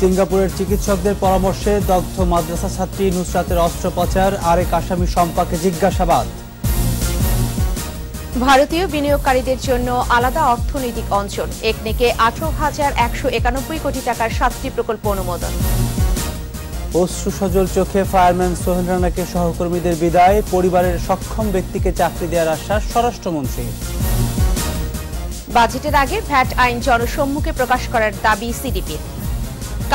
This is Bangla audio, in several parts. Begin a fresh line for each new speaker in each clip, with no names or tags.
সিঙ্গাপুরের চিকিৎসকদের পরামর্শে দগ্ধ মাদ্রাসা ছাত্রী নুসরাতের অস্ত্রোপচার আরেক আসামি সম্পাকে জিজ্ঞাসাবাদ
ভারতীয় বিনিয়োগকারীদের জন্য আলাদা অর্থনৈতিক অঞ্চল একনেকে আঠারো হাজার কোটি টাকার সাতটি প্রকল্প অনুমোদন
অশ্রু সজল চোখে ফায়ারম্যান সোহেল রানাকে সহকর্মীদের বিদায় পরিবারের সক্ষম ব্যক্তিকে চাকরি দেওয়ার আশ্বাস স্বরাষ্ট্রমন্ত্রী
বাজেটের আগে ভ্যাট আইন জনসম্মুখে প্রকাশ করার দাবি সিডিপির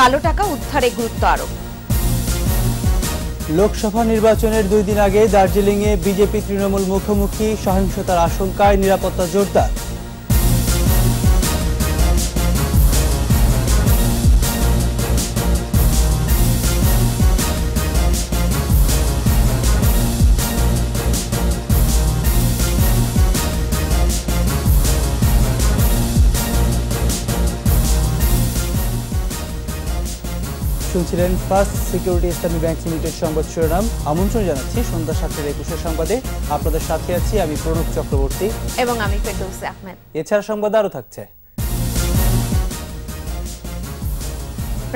কালো টাকা উদ্ধারে গুরুত্ব আরোপ
লোকসভা নির্বাচনের দুই দিন আগে দার্জিলিংয়ে বিজেপি তৃণমূল মুখোমুখি সহিংসতার আশঙ্কায় নিরাপত্তা জোরদার শুনছিলেন First Security Islami Bank Limited সংবাদ শিরোনাম আমন্ত্রণ জানাচ্ছি সন্ধ্যা সাতটার একুশের সংবাদে আপনাদের সাথে আছি আমি প্রণব চক্রবর্তী
এবং আমি আহমেদ
এছাড়া সংবাদ আরও থাকছে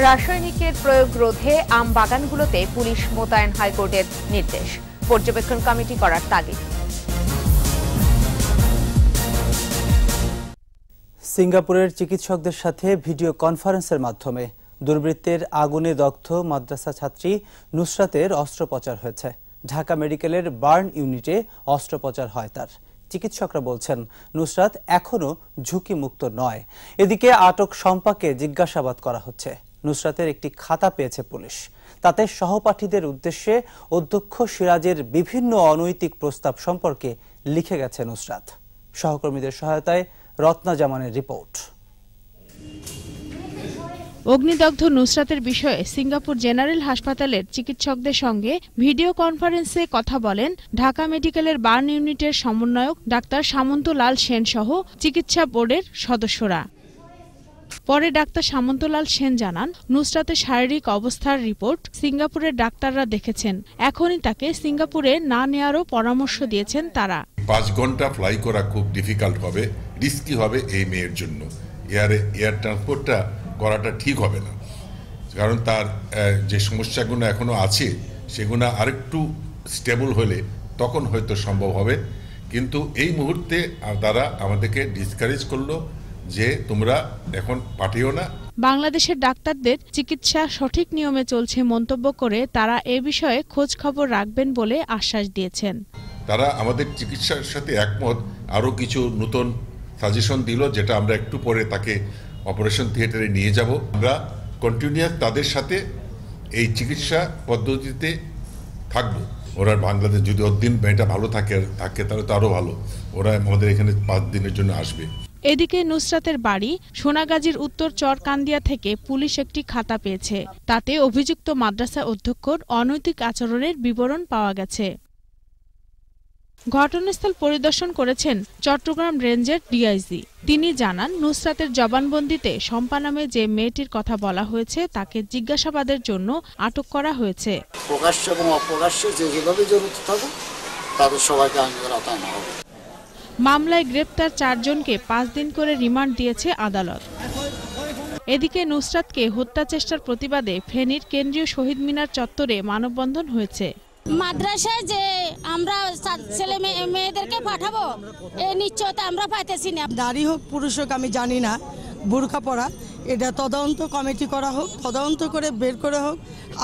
রাসায়নিকের প্রয়োগ রোধে আম বাগানগুলোতে পুলিশ মোতায়েন হাইকোর্টের নির্দেশ পর্যবেক্ষণ কমিটি করার তাগিদ
সিঙ্গাপুরের চিকিৎসকদের সাথে ভিডিও কনফারেন্সের মাধ্যমে দুর্বৃত্তের আগুনে দগ্ধ মাদ্রাসা ছাত্রী নুসরাতের অস্ত্রোপচার হয়েছে ঢাকা মেডিকেলের বার্ন ইউনিটে অস্ত্রোপচার হয় তার চিকিৎসকরা বলছেন নুসরাত এখনও ঝুঁকিমুক্ত নয় এদিকে আটক সম্পাকে জিজ্ঞাসাবাদ করা হচ্ছে নুসরাতের একটি খাতা পেয়েছে পুলিশ তাতে সহপাঠীদের উদ্দেশ্যে অধ্যক্ষ সিরাজের বিভিন্ন অনৈতিক প্রস্তাব সম্পর্কে লিখে গেছে নুসরাত সহকর্মীদের সহায়তায় রত্না জামানের রিপোর্ট
অগ্নিদগ্ধ নুসরাতের বিষয়ে সিঙ্গাপুর জেনারেল হাসপাতালের চিকিৎসকদের সঙ্গে ভিডিও কনফারেন্সে কথা বলেন ঢাকা মেডিকেলের বার্ন ইউনিটের সমন্বয়ক ডাক্তার সামন্তলাল সেন সহ চিকিৎসা বোর্ডের সদস্যরা পরে ডাক্তার সামন্তলাল সেন জানান নুসরাতের শারীরিক অবস্থার রিপোর্ট সিঙ্গাপুরের ডাক্তাররা দেখেছেন এখনই তাকে সিঙ্গাপুরে না নেয়ারও পরামর্শ দিয়েছেন তারা
পাঁচ ঘন্টা ফ্লাই করা খুব ডিফিকাল্ট হবে রিস্কি হবে এই মেয়ের জন্য এয়ার এয়ার ট্রান্সপোর্টটা করাটা ঠিক হবে না কারণ তার যে সমস্যাগুলো এখনও আছে সেগুলো আরেকটু স্টেবল হলে তখন হয়তো সম্ভব হবে কিন্তু এই মুহূর্তে তারা আমাদেরকে ডিসকারেজ করলো যে তোমরা এখন পাঠিও না
বাংলাদেশের ডাক্তারদের চিকিৎসা সঠিক নিয়মে চলছে মন্তব্য করে তারা এ বিষয়ে খোঁজ খবর রাখবেন বলে আশ্বাস দিয়েছেন
তারা আমাদের চিকিৎসার সাথে একমত আরও কিছু নতুন সাজেশন দিল যেটা আমরা একটু পরে তাকে অপারেশন থিয়েটারে নিয়ে যাব আমরা কন্টিনিউয়াস তাদের সাথে এই চিকিৎসা পদ্ধতিতে থাকব ওরা বাংলাদেশ যদি ওর দিন মেয়েটা ভালো থাকে থাকে তাহলে তো আরও ভালো ওরা আমাদের এখানে পাঁচ দিনের জন্য আসবে
এদিকে নুসরাতের বাড়ি সোনাগাজীর উত্তর চরকান্দিয়া থেকে পুলিশ একটি খাতা পেয়েছে তাতে অভিযুক্ত মাদ্রাসা অধ্যক্ষর অনৈতিক আচরণের বিবরণ পাওয়া গেছে ঘটনাস্থল পরিদর্শন করেছেন চট্টগ্রাম রেঞ্জের ডিআইজি তিনি জানান নুসরাতের জবানবন্দিতে শম্পা নামে যে মেয়েটির কথা বলা হয়েছে তাকে জিজ্ঞাসাবাদের জন্য আটক করা হয়েছে
প্রকাশ্য এবং অপ্রকাশ্য যে যেভাবে জড়িত তাদের সবাইকে আইনের আওতায় নেওয়া
মামলায় গ্রেপ্তার চারজনকে পাঁচ দিন করে রিমান্ড দিয়েছে আদালত এদিকে নুসরাতকে হত্যা চেষ্টার প্রতিবাদে ফেনীর কেন্দ্রীয় শহীদ মিনার চত্বরে মানববন্ধন হয়েছে
মাদ্রাসায় যে আমরা ছেলে মেয়েদেরকে পাঠাবো এই নিশ্চয়তা আমরা পাইতেছি না নারী হোক পুরুষ হোক আমি জানি না বুরখা পরা এটা তদন্ত কমিটি করা হোক তদন্ত করে বের
করে হোক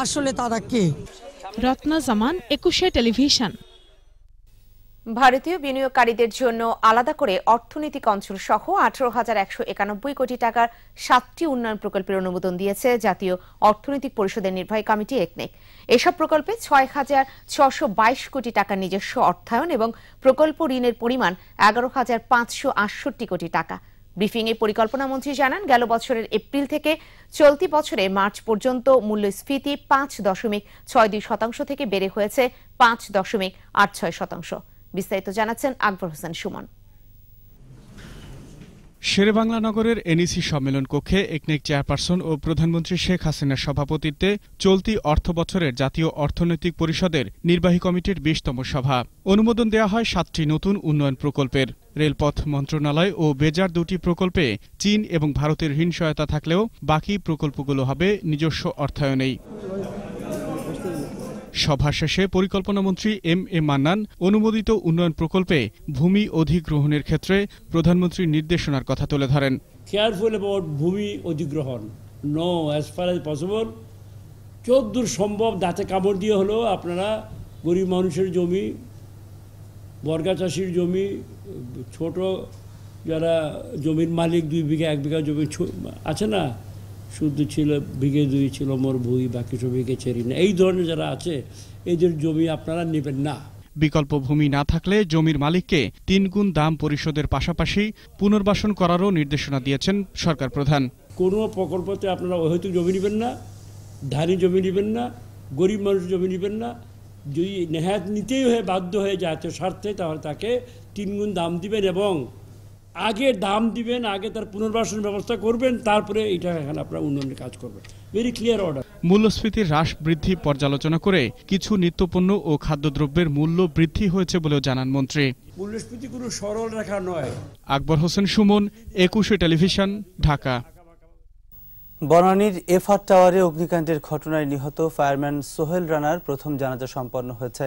আসলে তারা কে রত্না জামান একুশে টেলিভিশন ভারতীয় বিনিয়োগকারীদের জন্য আলাদা করে অর্থনৈতিক অঞ্চল সহ আঠারো হাজার একশো একানব্বই কোটি টাকার সাতটি উন্নয়ন প্রকল্পের অনুমোদন দিয়েছে জাতীয় অর্থনৈতিক পরিষদের নির্বাহী কমিটি একনেক এসব প্রকল্পে ছয় হাজার ছশো বাইশ কোটি টাকার নিজস্ব অর্থায়ন এবং প্রকল্প ঋণের পরিমাণ এগারো হাজার পাঁচশো আটষট্টি কোটি টাকা ব্রিফিংয়ে মন্ত্রী জানান গেল বছরের এপ্রিল থেকে চলতি বছরে মার্চ পর্যন্ত মূল্যস্ফীতি পাঁচ দশমিক ছয় দুই শতাংশ থেকে বেড়ে হয়েছে পাঁচ দশমিক আট ছয় শতাংশ বিস্তারিত জানাচ্ছেন আকবর হোসেন সুমন
বাংলা নগরের এনইসি সম্মেলন কক্ষে একনেক চেয়ারপারসন ও প্রধানমন্ত্রী শেখ হাসিনার সভাপতিত্বে চলতি অর্থ বছরের জাতীয় অর্থনৈতিক পরিষদের নির্বাহী কমিটির বিশতম সভা অনুমোদন দেওয়া হয় সাতটি নতুন উন্নয়ন প্রকল্পের রেলপথ মন্ত্রণালয় ও বেজার দুটি প্রকল্পে চীন এবং ভারতের ঋণ সহায়তা থাকলেও বাকি প্রকল্পগুলো হবে নিজস্ব অর্থায়নেই সভা শেষে পরিকল্পনামন্ত্রী এম এ মান্নান অনুমোদিত উন্নয়ন প্রকল্পে ভূমি অধিগ্রহণের ক্ষেত্রে প্রধানমন্ত্রীর নির্দেশনার কথা তুলে ধরেন
কেয়ারফুল অ্যাবাউট ভূমি অধিগ্রহণ no as far as possible
যতদূর সম্ভব দাঁতে কামড় দিয়ে হলেও আপনারা গরিব মানুষের জমি বর্গা চাষির জমি ছোট যারা জমির মালিক দুই বিঘা এক বিঘা জমি আছে না শুধু ছিল বিঘে দুই ছিল মোর ভুই বাকি সবিকে ছেড়ি না এই ধরনের যারা আছে এদের জমি আপনারা নেবেন না বিকল্প
ভূমি না থাকলে জমির মালিককে তিনগুণ দাম পরিশোধের পাশাপাশি পুনর্বাসন করারও নির্দেশনা দিয়েছেন সরকার প্রধান
কোনো প্রকল্পতে আপনারা হয়তো জমি নেবেন না ধানি জমি নেবেন না গরিব মানুষ জমি নেবেন না যদি নেহাত নিতেই হয়ে বাধ্য হয়ে
যাচ্ছে স্বার্থে তাহলে তাকে তিনগুণ দাম দিবেন এবং আগে দাম দিবেন আগে তার পুনর্বাসন ব্যবস্থা করবেন তারপরে এটা এখানে আপনারা উন্নয়নের কাজ করবেন ভেরি ক্লিয়ার অর্ডার
মূল্যস্ফীতির হ্রাস বৃদ্ধি পর্যালোচনা করে কিছু নিত্যপণ্য ও খাদ্যদ্রব্যের মূল্য বৃদ্ধি হয়েছে বলেও জানান মন্ত্রী
মূল্যস্ফীতি কোনো সরল রেখা নয়
আকবর হোসেন সুমন একুশে টেলিভিশন ঢাকা
বনানীর এফআর টাওয়ারে অগ্নিকাণ্ডের ঘটনায় নিহত ফায়ারম্যান সোহেল রানার প্রথম জানাজা সম্পন্ন হয়েছে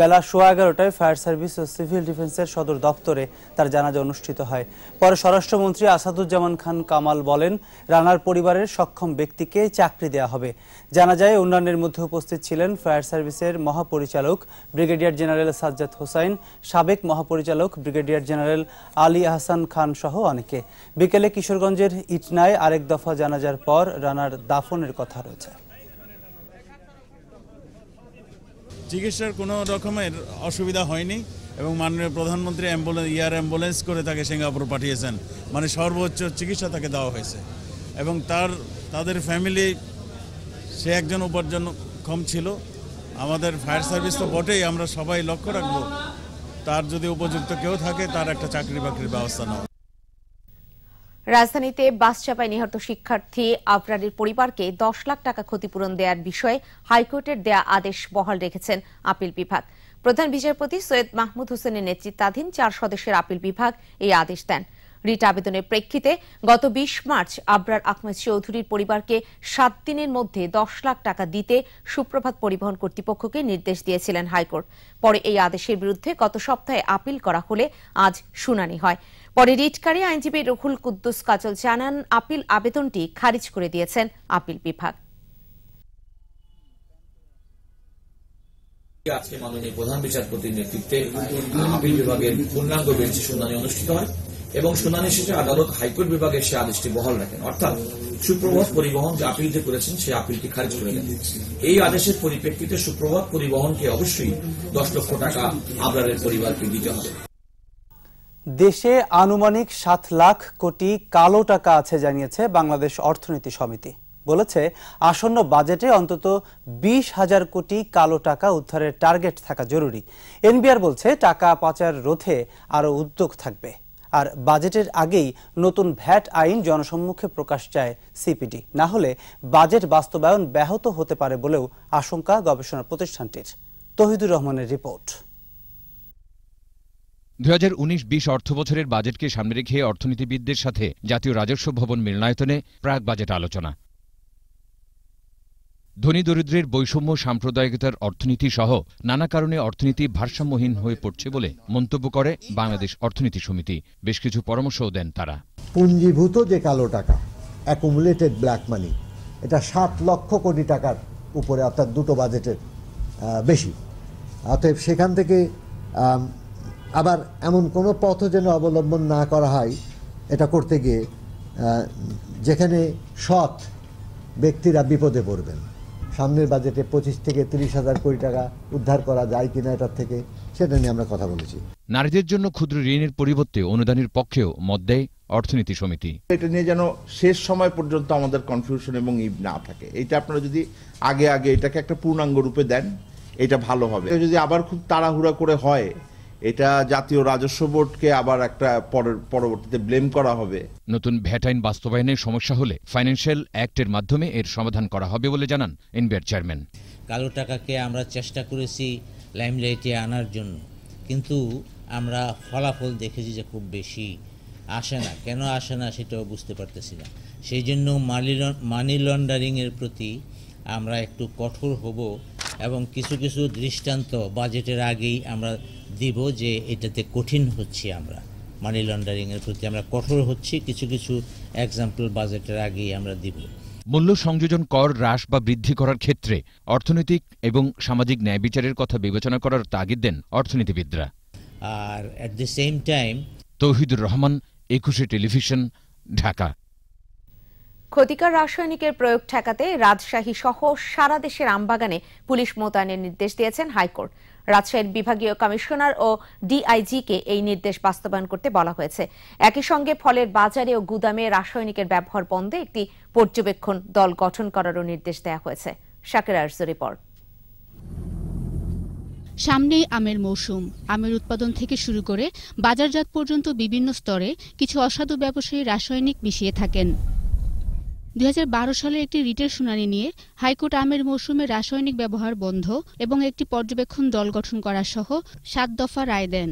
বেলা সোয়া এগারোটায় ফায়ার সার্ভিস ও সিভিল ডিফেন্সের সদর দপ্তরে তার জানাজা অনুষ্ঠিত হয় পরে স্বরাষ্ট্রমন্ত্রী আসাদুজ্জামান খান কামাল বলেন রানার পরিবারের সক্ষম ব্যক্তিকে চাকরি দেয়া হবে জানা যায় অন্যান্যের মধ্যে উপস্থিত ছিলেন ফায়ার সার্ভিসের মহাপরিচালক ব্রিগেডিয়ার জেনারেল সাজ্জাদ হোসাইন সাবেক মহাপরিচালক ব্রিগেডিয়ার জেনারেল আলী আহসান খান সহ অনেকে বিকেলে কিশোরগঞ্জের ইটনায় আরেক দফা জানাজার পর রানার দাফনের কথা রয়েছে
চিকিৎসার কোনো রকমের অসুবিধা হয়নি এবং মাননীয় প্রধানমন্ত্রী অ্যাম্বুলেন্স ইয়ার অ্যাম্বুলেন্স করে তাকে সিঙ্গাপুর পাঠিয়েছেন মানে সর্বোচ্চ চিকিৎসা তাকে দেওয়া হয়েছে এবং তার তাদের ফ্যামিলি সে একজন উপার্জন কম ছিল আমাদের ফায়ার সার্ভিস তো বটেই আমরা সবাই লক্ষ্য রাখবো তার যদি উপযুক্ত কেউ থাকে তার একটা চাকরি বাকরির ব্যবস্থা নেওয়া
রাজধানীতে বাস চাপায় নিহত শিক্ষার্থী আফরানের পরিবারকে দশ লাখ টাকা ক্ষতিপূরণ দেওয়ার বিষয়ে হাইকোর্টের দেয়া আদেশ বহাল রেখেছেন আপিল বিভাগ প্রধান বিচারপতি সৈয়দ মাহমুদ হোসেনের নেতৃত্বাধীন চার সদস্যের আপিল বিভাগ এই আদেশ দেন রিট আবেদনের প্রেক্ষিতে গত বিশ মার্চ আবরার আহমেদ চৌধুরীর পরিবারকে সাত দিনের মধ্যে দশ লাখ টাকা দিতে সুপ্রভাত পরিবহন কর্তৃপক্ষকে নির্দেশ দিয়েছিলেন হাইকোর্ট পরে এই আদেশের বিরুদ্ধে গত সপ্তাহে আপিল করা হলে আজ শুনানি হয় পরে রিটকারী আইনজীবী রুহুল কুদ্দুস কাজল জানান আপিল আবেদনটি খারিজ করে দিয়েছেন আপিল বিভাগ
আজকে মাননীয় প্রধান বিচারপতির নেতৃত্বে আপিল বিভাগের পূর্ণাঙ্গ বেঞ্চে শুনানি অনুষ্ঠিত হয় এবং শুনানি শেষে আদালত হাইকোর্ট বিভাগের সে আদেশটি বহাল রাখেন অর্থাৎ সুপ্রভাত পরিবহন যে আপিল যে করেছেন সেই আপিলটি খারিজ করে দেন এই আদেশের পরিপ্রেক্ষিতে সুপ্রভাত পরিবহনকে অবশ্যই দশ লক্ষ টাকা আবরারের পরিবারকে দিতে হবে
দেশে আনুমানিক সাত লাখ কোটি কালো টাকা আছে জানিয়েছে বাংলাদেশ অর্থনীতি সমিতি বলেছে আসন্ন বাজেটে অন্তত বিশ হাজার কোটি কালো টাকা উদ্ধারের টার্গেট থাকা জরুরি এনবিআর বলছে টাকা পাচার রোধে আরও উদ্যোগ থাকবে আর বাজেটের আগেই নতুন ভ্যাট আইন জনসম্মুখে প্রকাশ চায় সিপিডি না হলে বাজেট বাস্তবায়ন ব্যাহত হতে পারে বলেও আশঙ্কা গবেষণা প্রতিষ্ঠানটির তহিদুর রহমানের রিপোর্ট
দুই হাজার উনিশ বিশ অর্থবছরের বাজেটকে সামনে রেখে অর্থনীতিবিদদের সাথে জাতীয় রাজস্ব ভবন মিলনায়তনে প্রাক বাজেট আলোচনা ধনী দরিদ্রের বৈষম্য সাম্প্রদায়িকতার অর্থনীতি সহ নানা কারণে অর্থনীতি ভারসাম্যহীন হয়ে পড়ছে বলে মন্তব্য করে বাংলাদেশ অর্থনীতি সমিতি বেশ কিছু পরামর্শও দেন তারা
পুঞ্জীভূত যে কালো টাকা অ্যাকুমুলেটেড ব্ল্যাক মানি এটা সাত লক্ষ কোটি টাকার উপরে অর্থাৎ দুটো বাজেটের বেশি অতএব সেখান থেকে আবার এমন কোনো পথ যেন অবলম্বন না করা হয় এটা করতে গিয়ে যেখানে সৎ ব্যক্তিরা বিপদে পড়বেন সামনের বাজেটে পঁচিশ থেকে তিরিশ হাজার কোটি টাকা উদ্ধার করা যায় কিনা এটার থেকে সেটা নিয়ে
আমরা কথা বলেছি
নারীদের জন্য ক্ষুদ্র ঋণের পরিবর্তে অনুদানের পক্ষেও মত দেয় অর্থনীতি সমিতি
এটা নিয়ে যেন শেষ সময় পর্যন্ত আমাদের কনফিউশন এবং ইব না থাকে এটা আপনারা যদি আগে আগে এটাকে একটা পূর্ণাঙ্গ রূপে দেন এটা ভালো হবে যদি আবার খুব তাড়াহুড়া করে হয় এটা জাতীয় রাজস্ব বোর্ডকে আবার একটা পরবর্তীতে ব্লেম করা হবে
নতুন ভ্যাট আইন বাস্তবায়নে সমস্যা হলে ফাইন্যান্সিয়াল অ্যাক্টের মাধ্যমে এর সমাধান করা হবে বলে জানান এনবিআর চেয়ারম্যান
কালো টাকাকে আমরা চেষ্টা করেছি লাইমলাইটে আনার জন্য কিন্তু আমরা ফলাফল দেখেছি যে খুব বেশি আসে না কেন আসে না সেটাও বুঝতে পারতেছি না সেই জন্য মানি মানি লন্ডারিংয়ের প্রতি আমরা একটু কঠোর হব এবং কিছু কিছু দৃষ্টান্ত বাজেটের আগেই আমরা দিব যে এটাতে কঠিন হচ্ছি আমরা মানি লন্ডারিংয়ের প্রতি আমরা কঠোর হচ্ছি কিছু কিছু এক্সাম্পল বাজেটের আগেই আমরা দিব
মূল্য সংযোজন কর হ্রাস বা বৃদ্ধি করার ক্ষেত্রে অর্থনৈতিক এবং সামাজিক ন্যায় বিচারের কথা বিবেচনা করার তাগিদ দেন অর্থনীতিবিদরা আর at the same time Tauhidur Rahman Ekushey television Dhaka
ক্ষতিকর রাসায়নিকের প্রয়োগ ঠেকাতে রাজশাহী সহ সারা দেশের আমবাগানে পুলিশ মোতায়েনের নির্দেশ দিয়েছেন হাইকোর্ট রাজশাহীর বিভাগীয় কমিশনার ও ডিআইজিকে এই নির্দেশ বাস্তবায়ন করতে বলা হয়েছে একই সঙ্গে ফলের বাজারে ও গুদামে রাসায়নিকের ব্যবহার বন্ধে একটি পর্যবেক্ষণ দল গঠন করারও নির্দেশ দেওয়া হয়েছে
শাকের রিপোর্ট সামনেই আমের মৌসুম আমের উৎপাদন থেকে শুরু করে বাজারজাত পর্যন্ত বিভিন্ন স্তরে কিছু অসাধু ব্যবসায়ী রাসায়নিক মিশিয়ে থাকেন দুই সালে একটি রিটের শুনানি নিয়ে হাইকোর্ট আমের মৌসুমে রাসায়নিক ব্যবহার বন্ধ এবং একটি পর্যবেক্ষণ দল গঠন করা সহ সাত দফা রায় দেন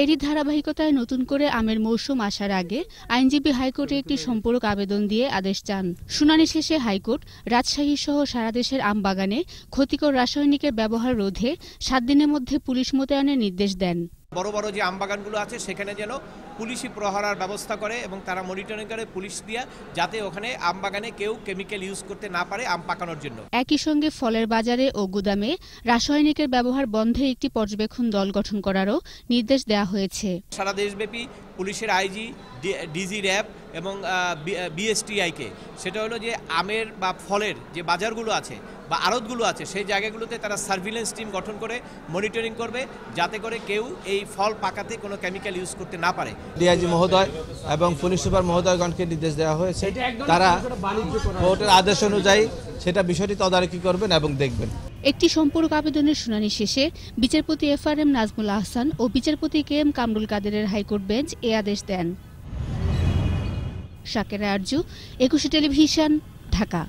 এরই ধারাবাহিকতায় নতুন করে আমের মৌসুম আসার আগে আইনজীবী হাইকোর্টে একটি সম্পূরক আবেদন দিয়ে আদেশ চান শুনানি শেষে হাইকোর্ট রাজশাহী সহ সারা দেশের আম বাগানে ক্ষতিকর রাসায়নিকের ব্যবহার রোধে সাত দিনের মধ্যে পুলিশ মোতায়েনের নির্দেশ দেন
বড় বড় যে আমবাগানগুলো আছে সেখানে যেন পুলিশি
প্রহরার ব্যবস্থা করে এবং তারা মনিটরিং করে পুলিশ দিয়া যাতে ওখানে আমবাগানে কেউ কেমিক্যাল ইউজ করতে না পারে আম পাকানোর জন্য
একই সঙ্গে ফলের বাজারে ও গুদামে রাসায়নিকের ব্যবহার বন্ধে একটি পর্যবেক্ষণ দল গঠন করারও নির্দেশ দেওয়া হয়েছে
সারা দেশব্যাপী পুলিশের আইজি ডিজি র্যাব এবং বিএসটিআইকে সেটা হলো যে আমের বা ফলের যে বাজারগুলো আছে বা আড়তগুলো আছে সেই জায়গাগুলোতে তারা সার্ভিলেন্স টিম গঠন করে মনিটরিং করবে যাতে করে কেউ এই ফল পাকাতে কোনো কেমিক্যাল ইউজ করতে না পারে ডিআইজি মহোদয় এবং পুলিশ সুপার মহোদয়গণকে নির্দেশ দেওয়া হয়েছে তারা কোর্টের আদেশ অনুযায়ী সেটা বিষয়টি তদারকি করবেন এবং দেখবেন
একটি সম্পূরক আবেদনের শুনানি শেষে বিচারপতি F R M Nazmul Ahsan ও বিচারপতি কে এম কামরুল কাদেরের হাইকোর্ট বেঞ্চ এ আদেশ দেন টেলিভিশন ঢাকা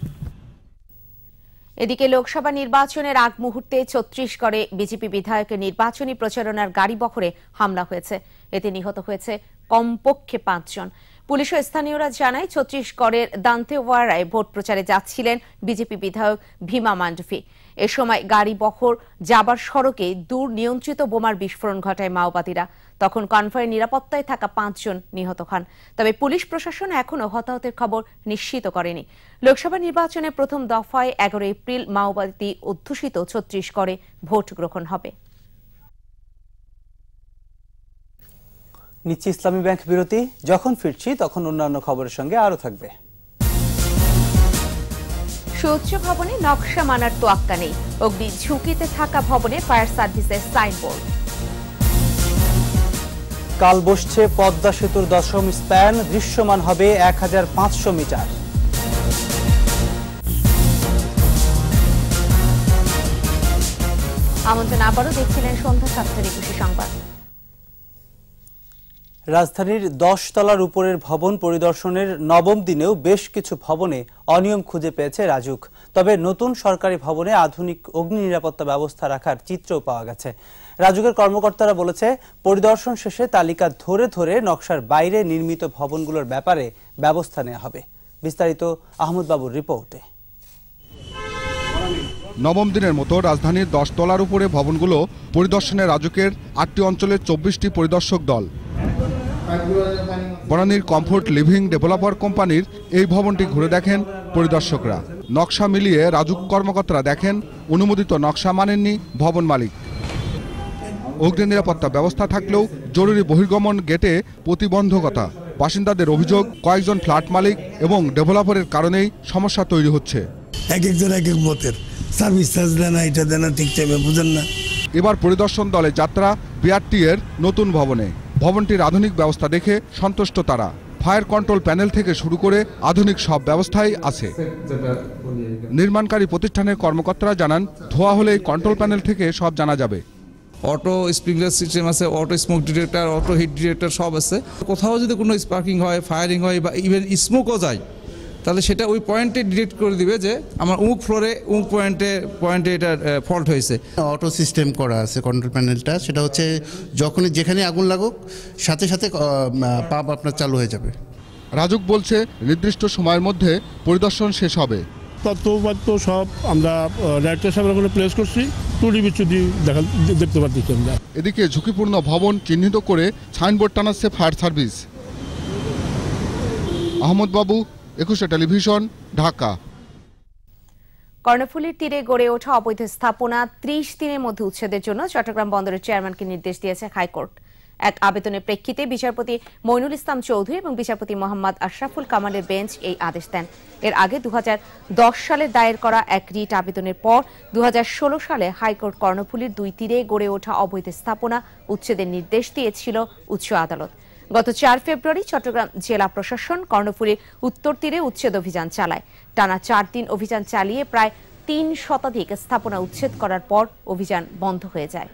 এদিকে লোকসভা নির্বাচনের আগ মুহূর্তে ছত্রিশগড়ে বিজেপি বিধায়কের নির্বাচনী প্রচারণার গাড়ি বখরে হামলা হয়েছে এতে নিহত হয়েছে কমপক্ষে পাঁচজন পুলিশ ও স্থানীয়রা জানায় ছত্রিশগড়ের দান্তেওয়ারায় ভোট প্রচারে যাচ্ছিলেন বিজেপি বিধায়ক ভীমা মান্ডফি এ সময় গাড়ি বহর যাবার সড়কে দূর নিয়ন্ত্রিত বোমার বিস্ফোরণ ঘটায় মাওবাদীরা তখন কনফয়ের নিরাপত্তায় থাকা পাঁচজন নিহত হন তবে পুলিশ প্রশাসন এখনও হতাহতের খবর নিশ্চিত করেনি লোকসভা নির্বাচনে প্রথম দফায় এগারো এপ্রিল মাওবাদী অধ্যুষিত ছত্রিশগড়ে ভোট গ্রহণ হবে
নিচ্ছি ইসলামী ব্যাংক বিরতি যখন ফিরছি তখন অন্যান্য খবরের সঙ্গে আরও থাকবে
সৌচ্চ ভবনে নকশা মানার তোয়াক্কা নেই অগ্নি ঝুঁকিতে থাকা ভবনে ফায়ার সার্ভিসের সাইনবোর্ড
কাল বসছে পদ্মা সেতুর দশম স্প্যান দৃশ্যমান হবে এক হাজার পাঁচশো মিটার
আমন্ত্রণ আবারও দেখছিলেন সন্ধ্যা সাতটার একুশে সংবাদ
রাজধানীর দশতলার উপরের ভবন পরিদর্শনের নবম দিনেও বেশ কিছু ভবনে অনিয়ম খুঁজে পেয়েছে রাজুক তবে নতুন সরকারি ভবনে আধুনিক অগ্নি নিরাপত্তা ব্যবস্থা রাখার চিত্রও পাওয়া গেছে রাজুকের কর্মকর্তারা বলেছে পরিদর্শন শেষে তালিকা ধরে ধরে নকশার বাইরে নির্মিত ভবনগুলোর ব্যাপারে ব্যবস্থা নেওয়া হবে বিস্তারিত আহমদবাবুর রিপোর্টে
নবম দিনের মতো রাজধানীর দশতলার উপরে ভবনগুলো পরিদর্শনে রাজুকের আটটি অঞ্চলের চব্বিশটি পরিদর্শক দল বনানীর কমফোর্ট লিভিং ডেভেলপার কোম্পানির এই ভবনটি ঘুরে দেখেন পরিদর্শকরা নকশা মিলিয়ে রাজুক কর্মকর্তারা দেখেন অনুমোদিত নকশা মানেননি ভবন মালিক অগ্নি নিরাপত্তা ব্যবস্থা থাকলেও জরুরি বহির্গমন গেটে প্রতিবন্ধকতা বাসিন্দাদের অভিযোগ কয়েকজন ফ্ল্যাট মালিক এবং ডেভেলপারের কারণেই সমস্যা তৈরি হচ্ছে এক একজন এক এক মতের সার্ভিস চার্জ এটা ঠিক টাইমে বুঝেন না এবার পরিদর্শন দলে যাত্রা বিআরটি এর নতুন ভবনে ভবনটির আধুনিক ব্যবস্থা দেখে সন্তুষ্ট তারা ফায়ার কন্ট্রোল প্যানেল থেকে শুরু করে আধুনিক সব ব্যবস্থাই আছে নির্মাণকারী প্রতিষ্ঠানের কর্মকর্তারা জানান ধোয়া হলে কন্ট্রোল প্যানেল থেকে সব জানা যাবে
অটো স্প্রিংলার সিস্টেম আছে auto smoke detector auto heat detector সব আছে কোথাও যদি কোনো স্পার্কিং হয় ফায়ারিং হয় বা ইভেন স্মোকও যায় তাহলে সেটা ওই পয়েন্টে ডিটেক্ট করে দিবে যে আমার উমুক ফ্লোরে উমুক পয়েন্টে পয়েন্টে এটা ফল্ট হয়েছে অটো সিস্টেম করা আছে কন্ট্রোল প্যানেলটা সেটা হচ্ছে যখনই যেখানে আগুন লাগুক সাথে সাথে
পাপ আপনার চালু হয়ে যাবে রাজুক বলছে নির্দিষ্ট সময়ের মধ্যে পরিদর্শন শেষ হবে তত্ত্বপাত্য সব আমরা ডাইরেক্টর সাহেবের করে প্লেস করছি টুডি বিচ্ছুদি দেখা দেখতে পাচ্ছি আমরা এদিকে ঝুঁকিপূর্ণ ভবন চিহ্নিত করে সাইনবোর্ড টানাচ্ছে fire service Ahmed Babu Ekushey television Dhaka
কর্ণফুলীর তীরে গড়ে ওঠা অবৈধ স্থাপনা ত্রিশ দিনের মধ্যে উচ্ছেদের জন্য চট্টগ্রাম বন্দরের চেয়ারম্যানকে নির্দেশ দিয়েছে হাইকোর্ট এক আবেদনের প্রেক্ষিতে বিচারপতি মইনুল ইসলাম চৌধুরী এবং বিচারপতি মোহাম্মদ আশরাফুল কামালের বেঞ্চ এই আদেশ দেন এর আগে দু সালে দায়ের করা এক রিট আবেদনের পর দু সালে হাইকোর্ট কর্ণফুলীর দুই তীরে গড়ে ওঠা অবৈধ স্থাপনা উচ্ছেদের নির্দেশ দিয়েছিল উচ্চ আদালত গত চার ফেব্রুয়ারি চট্টগ্রাম জেলা প্রশাসন কর্ণফুলীর উত্তর তীরে উচ্ছেদ অভিযান চালায় টানা চার দিন অভিযান চালিয়ে প্রায় তিন শতাধিক স্থাপনা উচ্ছেদ করার পর অভিযান বন্ধ হয়ে যায়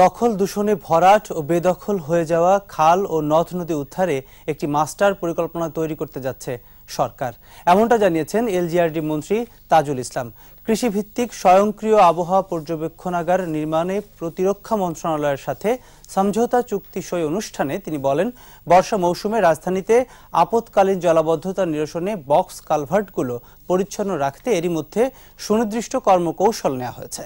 দখল দূষণে ভরাট ও বেদখল হয়ে যাওয়া খাল ও নথ নদী উদ্ধারে একটি মাস্টার পরিকল্পনা তৈরি করতে যাচ্ছে সরকার এমনটা জানিয়েছেন এলজিআরডি মন্ত্রী তাজুল ইসলাম কৃষিভিত্তিক স্বয়ংক্রিয় আবহাওয়া পর্যবেক্ষণাগার নির্মাণে প্রতিরক্ষা মন্ত্রণালয়ের সাথে সমঝোতা চুক্তি সই অনুষ্ঠানে তিনি বলেন বর্ষা মৌসুমে রাজধানীতে আপতকালীন জলাবদ্ধতা নিরসনে বক্স কালভার্টগুলো পরিচ্ছন্ন রাখতে এরই মধ্যে সুনির্দিষ্ট কর্মকৌশল নেওয়া হয়েছে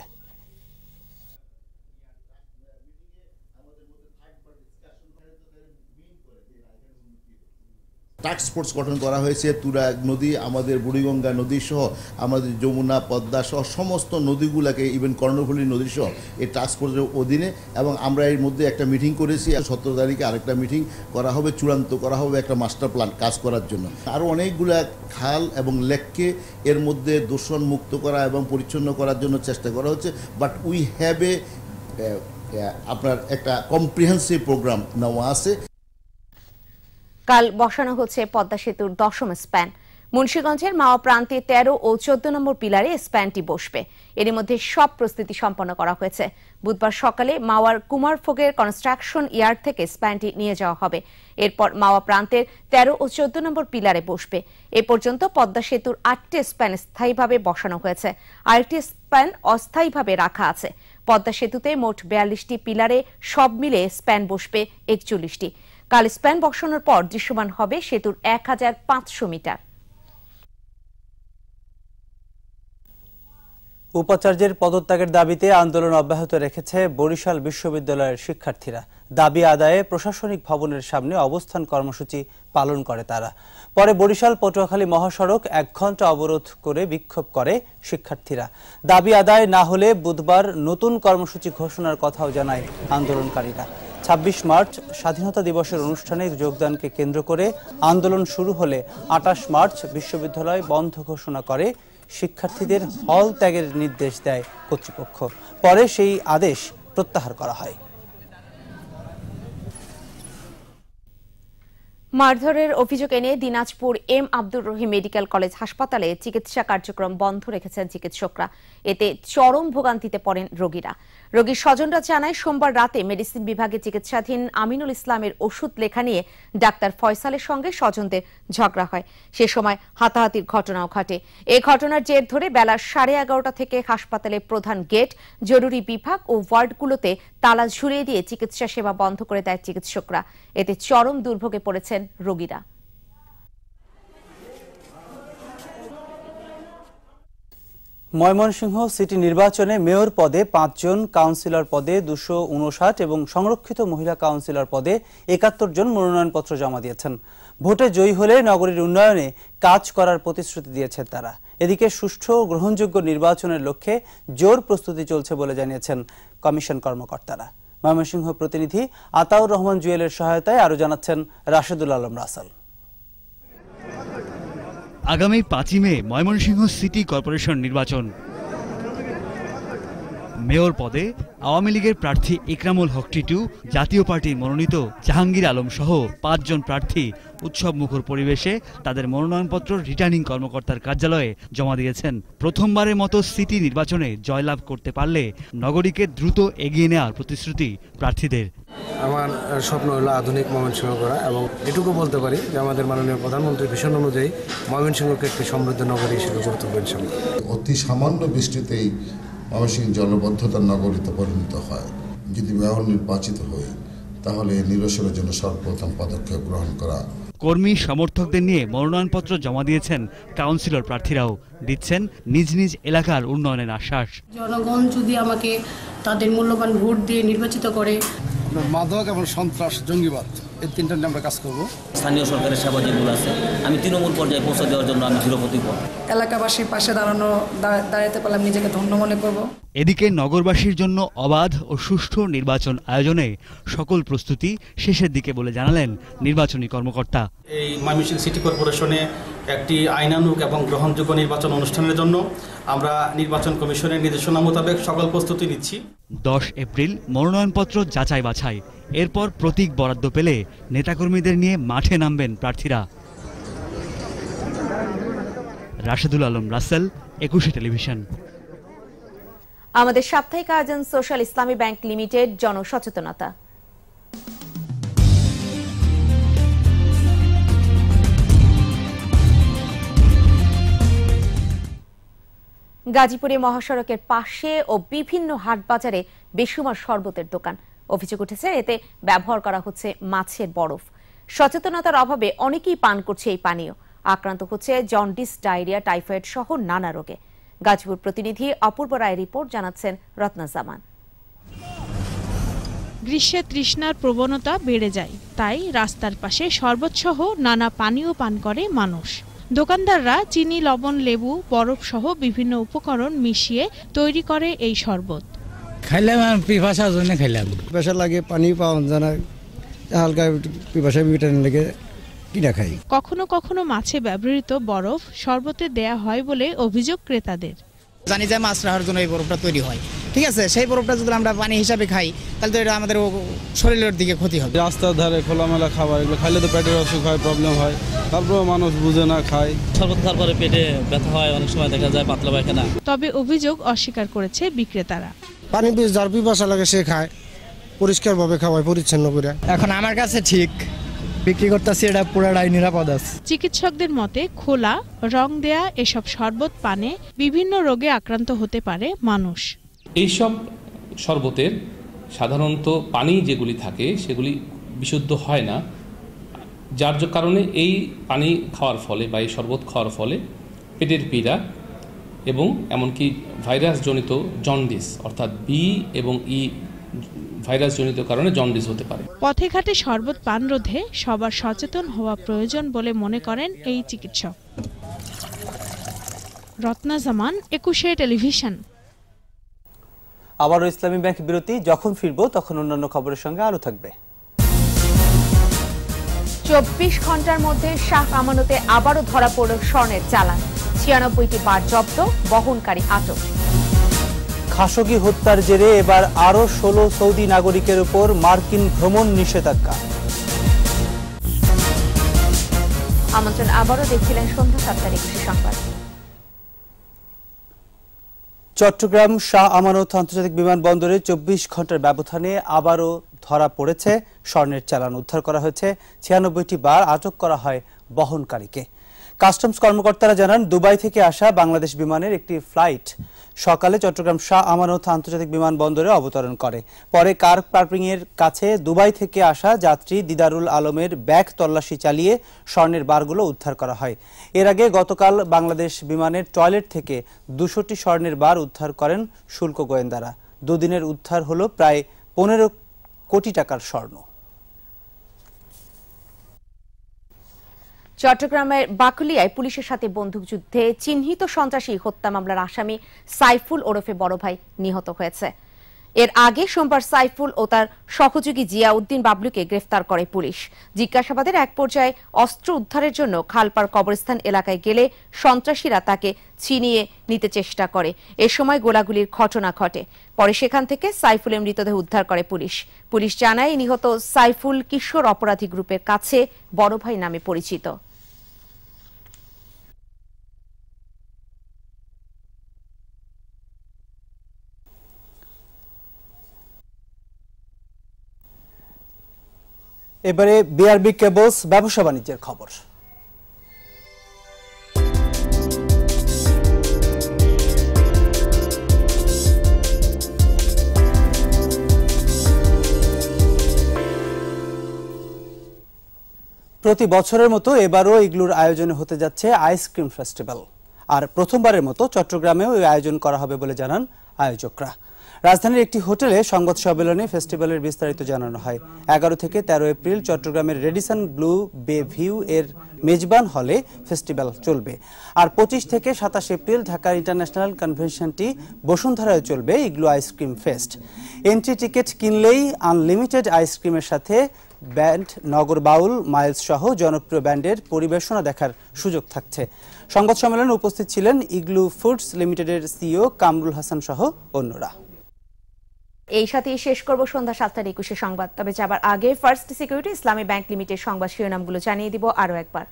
টাস্ক ফোর্স গঠন করা হয়েছে তুরাগ নদী আমাদের বুড়িগঙ্গা নদী সহ আমাদের যমুনা পদ্মা সহ সমস্ত নদীগুলোকে ইভেন কর্ণফুলী নদী সহ এই টাস্ক ফোর্সের অধীনে এবং আমরা এর মধ্যে একটা মিটিং করেছি সতেরো তারিখে আরেকটা মিটিং করা হবে চূড়ান্ত করা হবে একটা মাস্টার প্ল্যান কাজ করার জন্য আরও অনেকগুলা খাল এবং লেককে এর মধ্যে দূষণ মুক্ত করা এবং পরিচ্ছন্ন করার জন্য চেষ্টা করা হচ্ছে বাট উই হ্যাভ এ আপনার একটা কম্প্রিহেন্সিভ প্রোগ্রাম নেওয়া আছে
কাল বসানো হচ্ছে পদ্মা সেতুর দশম স্প্যান মুন্সীগঞ্জের মাওয়া প্রান্তে তেরো ও চোদ্দ নম্বর পিলারে স্প্যানটি বসবে এর মধ্যে সব প্রস্তুতি সম্পন্ন করা হয়েছে বুধবার সকালে মাওয়ার কুমার ফোগের কনস্ট্রাকশন ইয়ার্ড থেকে স্প্যানটি নিয়ে যাওয়া হবে এরপর মাওয়া প্রান্তের তেরো ও চোদ্দ নম্বর পিলারে বসবে এ পর্যন্ত পদ্মা সেতুর আটটি স্প্যান স্থায়ীভাবে বসানো হয়েছে আরেকটি স্প্যান অস্থায়ীভাবে রাখা আছে পদ্মা সেতুতে মোট বিয়াল্লিশটি পিলারে সব মিলে স্প্যান বসবে একচল্লিশটি কাল স্প্যান বসানোর পর দৃশ্যমান হবে সেতুর এক হাজার পাঁচশো মিটার
উপাচার্যের পদত্যাগের দাবিতে আন্দোলন অব্যাহত রেখেছে বরিশাল বিশ্ববিদ্যালয়ের শিক্ষার্থীরা দাবি আদায়ে প্রশাসনিক ভবনের সামনে অবস্থান কর্মসূচি পালন করে তারা পরে বরিশাল পটুয়াখালী মহাসড়ক এক ঘন্টা অবরোধ করে বিক্ষোভ করে শিক্ষার্থীরা দাবি আদায় না হলে বুধবার নতুন কর্মসূচি ঘোষণার কথাও জানায় আন্দোলনকারীরা ছাব্বিশ মার্চ স্বাধীনতা দিবসের অনুষ্ঠানে যোগদানকে কেন্দ্র করে আন্দোলন শুরু হলে আটাশ মার্চ বিশ্ববিদ্যালয় বন্ধ ঘোষণা করে শিক্ষার্থীদের হল ত্যাগের নির্দেশ দেয় কর্তৃপক্ষ পরে সেই আদেশ প্রত্যাহার করা হয়
মারধরের অভিযোগ এনে Dinajpur M Abdur Rahim medical college হাসপাতালে চিকিৎসা কার্যক্রম বন্ধ রেখেছেন চিকিৎসকরা এতে চরম ভোগান্তিতে পড়েন রোগীরা রোগীর স্বজনরা জানায় সোমবার রাতে মেডিসিন বিভাগে চিকিৎসাধীন আমিনুল ইসলামের ওষুধ লেখা নিয়ে ডাক্তার ফয়সালের সঙ্গে স্বজনদের ঝগড়া হয় সে সময় হাতাহাতির ঘটনাও ঘটে এ ঘটনার জের ধরে বেলা সাড়ে এগারোটা থেকে হাসপাতালে প্রধান গেট জরুরি বিভাগ ও ওয়ার্ডগুলোতে তালা ঝুলিয়ে দিয়ে চিকিৎসা সেবা বন্ধ করে দেয় চিকিৎসকরা এতে চরম দুর্ভোগে পড়েছেন করছেন রোগীরা
ময়মনসিংহ সিটি নির্বাচনে মেয়র পদে পাঁচজন কাউন্সিলর পদে দুশো উনষাট এবং সংরক্ষিত মহিলা কাউন্সিলর পদে একাত্তর জন মনোনয়নপত্র জমা দিয়েছেন ভোটে জয়ী হলে নগরীর উন্নয়নে কাজ করার প্রতিশ্রুতি দিয়েছেন তারা এদিকে সুষ্ঠু ও গ্রহণযোগ্য নির্বাচনের লক্ষ্যে জোর প্রস্তুতি চলছে বলে জানিয়েছেন কমিশন কর্মকর্তারা ময়মনসিংহ প্রতিনিধি আতাউর রহমান জুয়েলের সহায়তায় আরো জানাচ্ছেন রাশেদুল আলম রাসাল
আগামী পাঁচই মে ময়মনসিংহ সিটি কর্পোরেশন নির্বাচন মেয়র পদে আওয়ামী লীগের প্রার্থী ইকরামুল হক টিটু জাতীয় পার্টির মনোনীত জাহাঙ্গীর আলম সহ পাঁচজন প্রার্থী উৎসব মুখর পরিবেশে তাদের মনোনয়নপত্র রিটার্নিং কর্মকর্তার কার্যালয়ে জমা দিয়েছেন প্রথমবারের মতো সিটি নির্বাচনে জয়লাভ করতে পারলে নগরীকে দ্রুত এগিয়ে নেওয়ার প্রতিশ্রুতি প্রার্থীদের
আমার স্বপ্ন হলো আধুনিক ময়মনসিংহ করা এবং এটুকু বলতে পারি যে আমাদের মাননীয় প্রধানমন্ত্রীর ভীষণ অনুযায়ী ময়মনসিংহকে একটি সমৃদ্ধ নগরী হিসেবে গুরুত্বপূর্ণ অতি
সামান্য বৃষ্টিতেই ময়মনসিংহ জলবদ্ধতার নগরীতে পরিণত হয় যদি মেয়র নির্বাচিত হই তাহলে নিরসনের জন্য সর্বপ্রথম পদক্ষেপ গ্রহণ করা
কর্মী সমর্থকদের নিয়ে মনোনয়নপত্র জমা দিয়েছেন কাউন্সিলর প্রার্থীরাও দিচ্ছেন নিজ নিজ এলাকার উন্নয়নের আশ্বাস
জনগণ যদি আমাকে তাদের মূল্যবান ভোট দিয়ে নির্বাচিত করে
মাদক এবং সন্ত্রাস জঙ্গিবাদ এই তিনটা আমরা কাজ করব
স্থানীয় সরকারের সেবা
যেগুলো আছে আমি তৃণমূল পর্যায়ে পৌঁছে দেওয়ার জন্য আমি করব
এলাকাবাসীর পাশে দাঁড়ানো দাঁড়াতে পারলাম নিজেকে ধন্য মনে করব
এদিকে নগরবাসীর জন্য অবাধ ও সুষ্ঠু নির্বাচন আয়োজনে সকল প্রস্তুতি শেষের দিকে বলে জানালেন নির্বাচনী কর্মকর্তা
এই
ময়মনসিংহ সিটি কর্পোরেশনে একটি আইনানুক এবং গ্রহণযোগ্য নির্বাচন অনুষ্ঠানের জন্য আমরা নির্বাচন কমিশনের নির্দেশনা মোতাবেক সকল প্রস্তুতি নিচ্ছি
দশ এপ্রিল মনোনয়নপত্র যাচাই বাছাই এরপর প্রতীক বরাদ্দ পেলে নেতাকর্মীদের নিয়ে মাঠে নামবেন প্রার্থীরা রাশেদুল আলম রাসেল একুশে টেলিভিশন
আমাদের সাপ্তাহিক আয়োজন সোশ্যাল ইসলামী ব্যাংক লিমিটেড জনসচেতনতা গাজীপুরে মহাসড়কের পাশে ও বিভিন্ন হাট বাজারে বেসুমার শরবতের দোকান অভিযোগ উঠেছে এতে ব্যবহার করা হচ্ছে মাছের বরফ সচেতনতার অভাবে অনেকেই পান করছে এই পানীয় আক্রান্ত হচ্ছে জন্ডিস ডায়রিয়া টাইফয়েড সহ নানা রোগে গাজীপুর প্রতিনিধি অপূর্ব রায় রিপোর্ট জানাচ্ছেন রত্নাজামান
গ্রীষ্মে তৃষ্ণার প্রবণতা বেড়ে যায় তাই রাস্তার পাশে শরবতসহ নানা পানীয় পান করে মানুষ দোকানদাররা চিনি লবণ লেবু বরফসহ বিভিন্ন উপকরণ মিশিয়ে তৈরি করে এই শরবত
খাইলাম পিপাসার জন্য খাইলাম পিপাসা লাগে পানি পাওয়া যায় হালকা পিপাসা মিটানোর লেগে কিনা খাই
কখনো কখনো মাছে ব্যবহৃত বরফ শরবতে দেয়া হয় বলে অভিযোগ ক্রেতাদের
জানি যে মাছ রাখার জন্য এই বরফটা তৈরি হয় ঠিক আছে সেই বরফটা যদি আমরা পানি হিসাবে খাই তাহলে তো এটা আমাদের শরীরের দিকে ক্ষতি হবে রাস্তার ধারে খোলামেলা খাবার এগুলো খাইলে তো পেটের অসুখ হয় প্রবলেম হয় তারপরে মানুষ বুঝে না খায় শরবত খাওয়ার পেটে ব্যথা হয় অনেক সময় দেখা যায় পাতলা পায়খানা
তবে অভিযোগ অস্বীকার করেছে বিক্রেতারা পানি বীজ যার পিপাসা লাগে সে খায়
পরিষ্কারভাবে খাওয়ায় পরিচ্ছন্ন করে এখন আমার কাছে ঠিক বিক্রি করতেছি এটা রায় নিরাপদ আছে
চিকিৎসকদের মতে খোলা রং দেয়া এসব শরবত পানে বিভিন্ন রোগে আক্রান্ত হতে পারে মানুষ
এইসব শরবতের সাধারণত পানি যেগুলি থাকে সেগুলি বিশুদ্ধ হয় না যার কারণে এই পানি খাওয়ার ফলে বা এই শরবত খাওয়ার ফলে পেটের পীড়া এবং এমনকি ভাইরাসজনিত জন্ডিস অর্থাৎ বি এবং ই ভাইরাসজনিত
কারণে জন্ডিস হতে পারে
পথে ঘাটে শরবত পান রোধে সবার সচেতন হওয়া প্রয়োজন বলে মনে করেন এই চিকিৎসক রত্না জামান একুশে টেলিভিশন
আবারও ইসলামী ব্যাংক বিরতি যখন ফিরব তখন অন্যান্য খবরের সঙ্গে আরও থাকবে
চব্বিশ ঘন্টার মধ্যে শাহ আমানতে আবারও ধরা পড়ল স্বর্ণের চালান ছিয়ানব্বইটি বার জব্দ বহনকারী আটক
খাসগি হত্যার জেরে এবার আরও ষোলো সৌদি নাগরিকের উপর মার্কিন ভ্রমণ নিষেধাজ্ঞা
আমন্ত্রণ আবারও দেখছিলেন সন্ধ্যা সাতটার একটি সংবাদ
চট্টগ্রাম শাহ আমানত আন্তর্জাতিক বিমানবন্দরে চব্বিশ ঘন্টার ব্যবধানে আবারও ধরা পড়েছে স্বর্ণের চালান উদ্ধার করা হয়েছে ছিয়ানব্বইটি বার আটক করা হয় বহনকারীকে কাস্টমস কর্মকর্তারা জানান দুবাই থেকে আসা বাংলাদেশ বিমানের একটি ফ্লাইট সকালে চট্টগ্রাম শাহ আমানত আন্তর্জাতিক বিমানবন্দরে অবতরণ করে পরে কার পার্কিংয়ের কাছে দুবাই থেকে আসা যাত্রী দিদারুল আলমের ব্যাগ তল্লাশি চালিয়ে স্বর্ণের বারগুলো উদ্ধার করা হয় এর আগে গতকাল বাংলাদেশ বিমানের টয়লেট থেকে দুশোটি স্বর্ণের বার উদ্ধার করেন শুল্ক গোয়েন্দারা দুদিনের উদ্ধার হলো প্রায় পনেরো কোটি টাকার স্বর্ণ
চট্টগ্রামের বাকুলিয়ায় পুলিশের সাথে বন্দুকযুদ্ধে চিহ্নিত সন্ত্রাসী হত্যা মামলার আসামি সাইফুল ওরফে বড় ভাই নিহত হয়েছে এর আগে সোমবার সাইফুল ও তার সহযোগী জিয়াউদ্দিন বাবলুকে গ্রেফতার করে পুলিশ জিজ্ঞাসাবাদের এক পর্যায়ে অস্ত্র উদ্ধারের জন্য খালপার কবরস্থান এলাকায় গেলে সন্ত্রাসীরা তাকে ছিনিয়ে নিতে চেষ্টা করে এ সময় গোলাগুলির ঘটনা ঘটে পরে সেখান থেকে সাইফুলের মৃতদেহ উদ্ধার করে পুলিশ পুলিশ জানায় নিহত সাইফুল কিশোর অপরাধী গ্রুপের কাছে বড় ভাই নামে পরিচিত
এবারে বিআরবি কেবলস ব্যবসা বাণিজ্যের খবর প্রতি বছরের মতো এবারও ইগলুর আয়োজনে হতে যাচ্ছে আইসক্রিম ফেস্টিভ্যাল আর প্রথমবারের মতো চট্টগ্রামেও এই আয়োজন করা হবে বলে জানান আয়োজকরা রাজধানীর একটি হোটেলে সংবাদ সম্মেলনে ফেস্টিভ্যালের বিস্তারিত জানানো হয় এগারো থেকে তেরো এপ্রিল চট্টগ্রামের রেডিসন ব্লু বে ভিউ এর মেজবান হলে ফেস্টিভ্যাল চলবে আর পঁচিশ থেকে সাতাশ এপ্রিল ঢাকার ইন্টারন্যাশনাল কনভেনশনটি বসুন্ধরায় চলবে Igloo ice cream fest entry ticket কিনলেই আনলিমিটেড আইসক্রিমের সাথে ব্যান্ড নগর বাউল মাইলস সহ জনপ্রিয় ব্যান্ডের পরিবেশনা দেখার সুযোগ থাকছে সংবাদ সম্মেলনে উপস্থিত ছিলেন ইগলু ফুডস লিমিটেডের সিও কামরুল হাসান সহ অন্যরা
এই সাথেই শেষ করব সন্ধ্যা সাতটার একুশে সংবাদ তবে যাবার আগে First Security Islami Bank Limited সংবাদ শিরোনামগুলো জানিয়ে দিব আরও একবার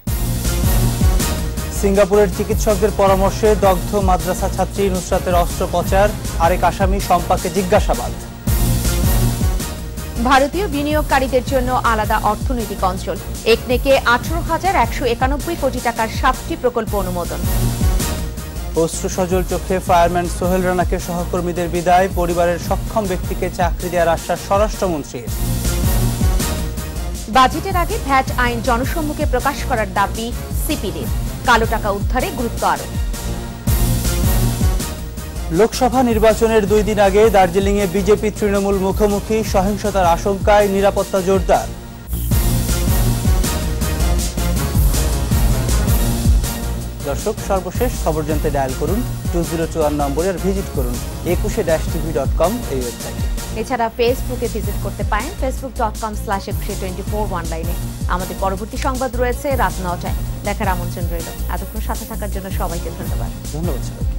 সিঙ্গাপুরের চিকিৎসকদের পরামর্শে দগ্ধ মাদ্রাসা ছাত্রী নুসরাতের অস্ত্রোপচার আরেক আসামি সম্পাকে জিজ্ঞাসাবাদ
ভারতীয় বিনিয়োগকারীদের জন্য আলাদা অর্থনৈতিক অঞ্চল একনেকে আঠারো হাজার একশো একানব্বই কোটি টাকার সাতটি প্রকল্প অনুমোদন
অস্ত্রসজল সজল চোখে ফায়ারম্যান সোহেল রানাকে সহকর্মীদের বিদায় পরিবারের সক্ষম ব্যক্তিকে চাকরি দেওয়ার আশ্বাস স্বরাষ্ট্রমন্ত্রীর
বাজেটের আগে ভ্যাট আইন জনসম্মুখে প্রকাশ করার দাবি সিপিডির কালো টাকা উদ্ধারে গুরুত্ব আরোপ
লোকসভা নির্বাচনের দুই দিন আগে দার্জিলিংয়ে বিজেপি তৃণমূল মুখোমুখি সহিংসতার আশঙ্কায় নিরাপত্তা জোরদার দর্শক সর্বশেষ খবর জানতে ডায়াল করুন টু জিরো চুয়ান্ন নম্বরে আর ভিজিট করুন একুশে ড্যাশ টিভি ডট কম এই ওয়েবসাইটে
এছাড়া ফেসবুকে ভিজিট করতে পারেন Facebook dot com slash Ekushey twenty four ওয়ান লাইনে আমাদের পরবর্তী সংবাদ রয়েছে রাত নটায় দেখার আমন্ত্রণ রইল এতক্ষণ সাথে থাকার জন্য সবাইকে ধন্যবাদ ধন্যবাদ